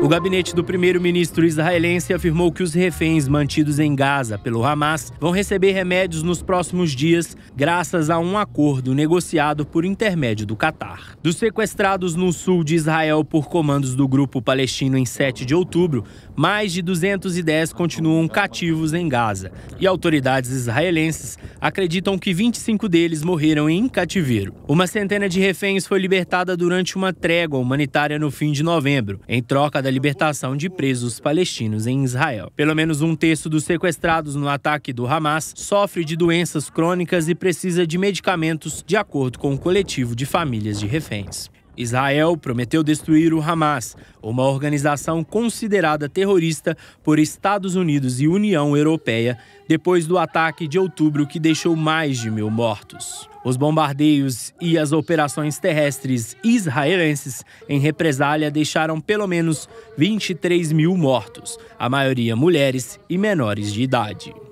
O gabinete do primeiro-ministro israelense afirmou que os reféns mantidos em Gaza pelo Hamas vão receber remédios nos próximos dias, graças a um acordo negociado por intermédio do Catar. Dos sequestrados no sul de Israel por comandos do grupo palestino em 7 de outubro, mais de 210 continuam cativos em Gaza e autoridades israelenses acreditam que 25 deles morreram em cativeiro. Uma centena de reféns foi libertada durante uma trégua humanitária no fim de novembro, em troca da libertação de presos palestinos em Israel. Pelo menos um terço dos sequestrados no ataque do Hamas sofre de doenças crônicas e precisa de medicamentos, de acordo com o coletivo de famílias de reféns. Israel prometeu destruir o Hamas, uma organização considerada terrorista por Estados Unidos e União Europeia, depois do ataque de outubro que deixou mais de mil mortos. Os bombardeios e as operações terrestres israelenses em represália deixaram pelo menos 23 mil mortos, a maioria mulheres e menores de idade.